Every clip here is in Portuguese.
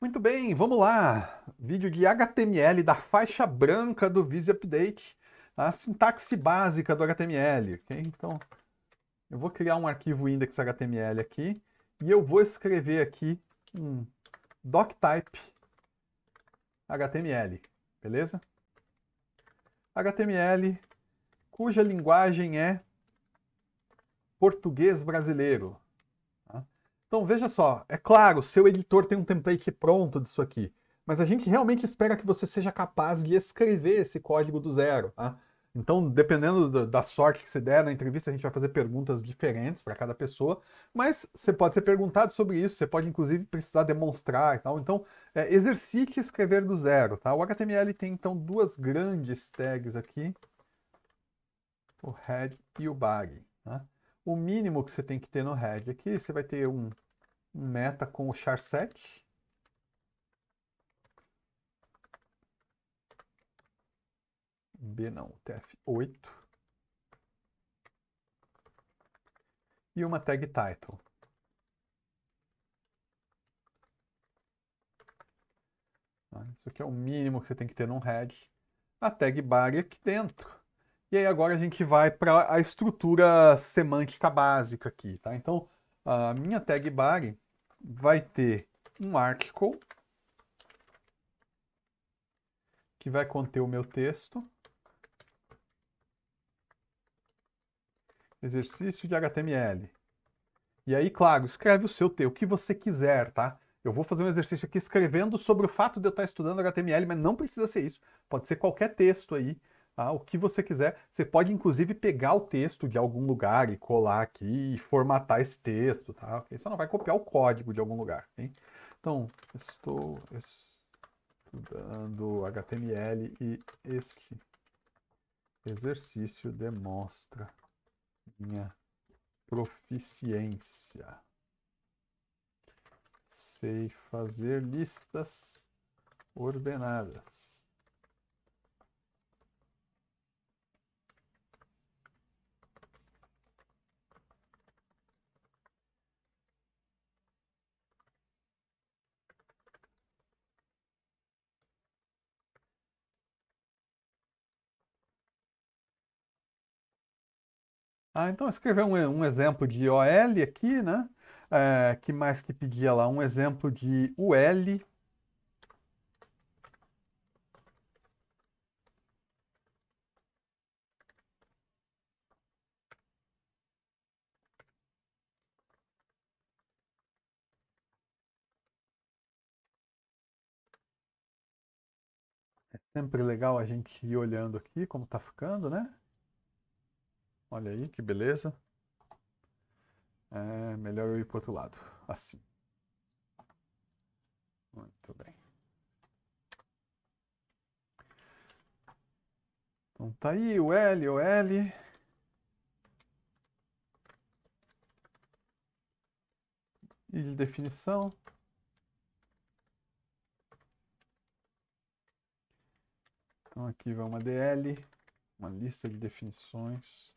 Muito bem, vamos lá. Vídeo de HTML da faixa branca do Visi Update, a tá? sintaxe básica do HTML, ok? Então, eu vou criar um arquivo index.html aqui e eu vou escrever aqui um doctype HTML, beleza? HTML cuja linguagem é português brasileiro, então veja só, é claro, seu editor tem um template pronto disso aqui, mas a gente realmente espera que você seja capaz de escrever esse código do zero. Tá? Então, dependendo do, da sorte que se der na entrevista, a gente vai fazer perguntas diferentes para cada pessoa, mas você pode ser perguntado sobre isso, você pode inclusive precisar demonstrar e tal. Então, é, exercite escrever do zero. Tá? O HTML tem então duas grandes tags aqui, o head e o body. Tá? O mínimo que você tem que ter no head aqui, é você vai ter um, meta com o char set. B não, TF8. E uma tag title. Tá, isso aqui é o mínimo que você tem que ter num head. A tag bar é aqui dentro. E aí agora a gente vai para a estrutura semântica básica aqui, tá? Então, a minha tag bar vai ter um article que vai conter o meu texto. Exercício de HTML. E aí, claro, escreve o seu texto, o que você quiser, tá? Eu vou fazer um exercício aqui escrevendo sobre o fato de eu estar estudando HTML, mas não precisa ser isso. Pode ser qualquer texto aí ah, o que você quiser. Você pode, inclusive, pegar o texto de algum lugar e colar aqui e formatar esse texto, tá? Okay? Você não vai copiar o código de algum lugar, Então, estou estudando HTML e este exercício demonstra minha proficiência. Sei fazer listas ordenadas. Ah, então escrever um, um exemplo de OL aqui, né? É, que mais que pedia lá? Um exemplo de UL. É sempre legal a gente ir olhando aqui como está ficando, né? Olha aí, que beleza. É melhor eu ir para outro lado, assim. Muito bem. Então tá aí o L, o L. E de definição. Então aqui vai uma DL, uma lista de definições.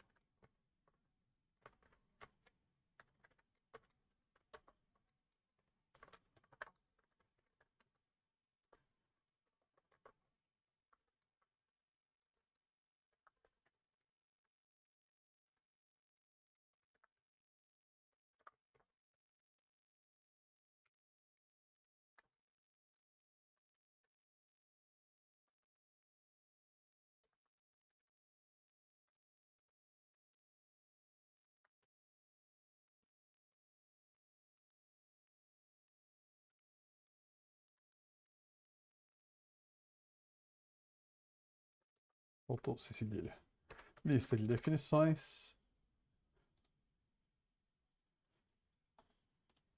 Voltou-se seguir. Lista de definições.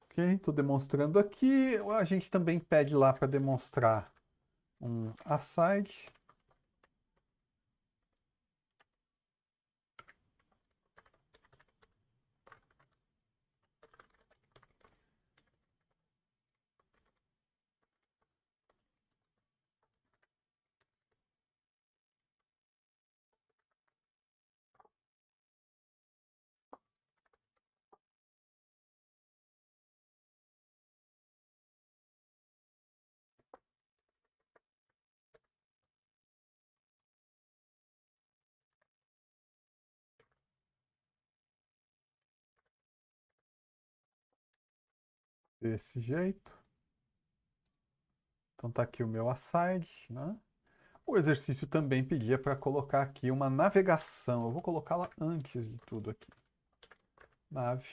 Ok, estou demonstrando aqui. A gente também pede lá para demonstrar um aside. desse jeito. Então tá aqui o meu aside, né? O exercício também pedia para colocar aqui uma navegação. Eu vou colocá-la antes de tudo aqui. Nave.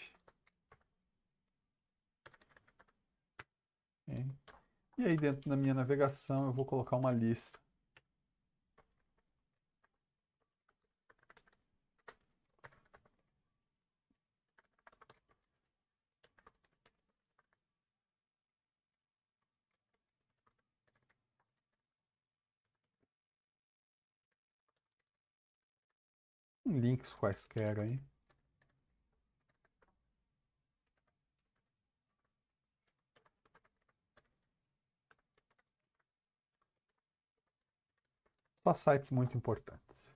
E aí dentro da minha navegação eu vou colocar uma lista links quaisquer aí. Só sites muito importantes.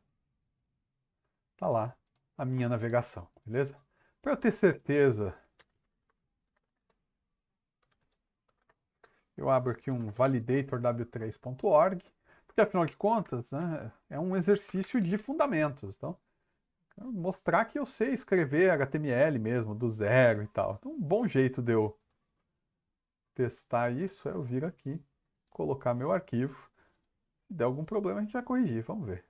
Tá lá a minha navegação, beleza? Para eu ter certeza, eu abro aqui um validatorw3.org, porque afinal de contas, né, é um exercício de fundamentos, então. Mostrar que eu sei escrever HTML mesmo, do zero e tal. Então, um bom jeito de eu testar isso é eu vir aqui, colocar meu arquivo. Se der algum problema, a gente vai corrigir. Vamos ver.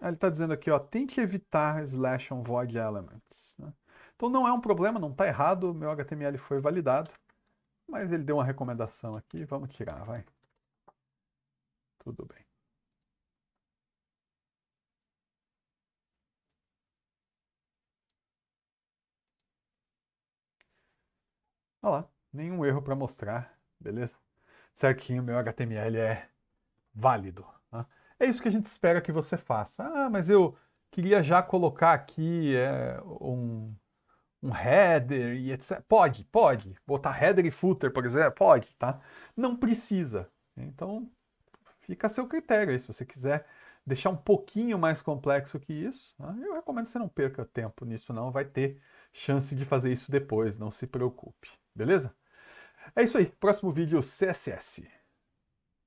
Ah, ele está dizendo aqui, ó, que evitar slash on void elements. Né? Então não é um problema, não está errado, meu HTML foi validado. Mas ele deu uma recomendação aqui, vamos tirar, vai. Tudo bem. Olha tá lá, nenhum erro para mostrar, beleza? Certinho, meu HTML é válido. Né? É isso que a gente espera que você faça. Ah, mas eu queria já colocar aqui é, um, um header e etc. Pode, pode. Botar header e footer, por exemplo, pode, tá? Não precisa. Então, fica a seu critério aí. Se você quiser deixar um pouquinho mais complexo que isso, né? eu recomendo que você não perca tempo nisso, não. Vai ter chance de fazer isso depois, não se preocupe beleza? É isso aí, próximo vídeo CSS.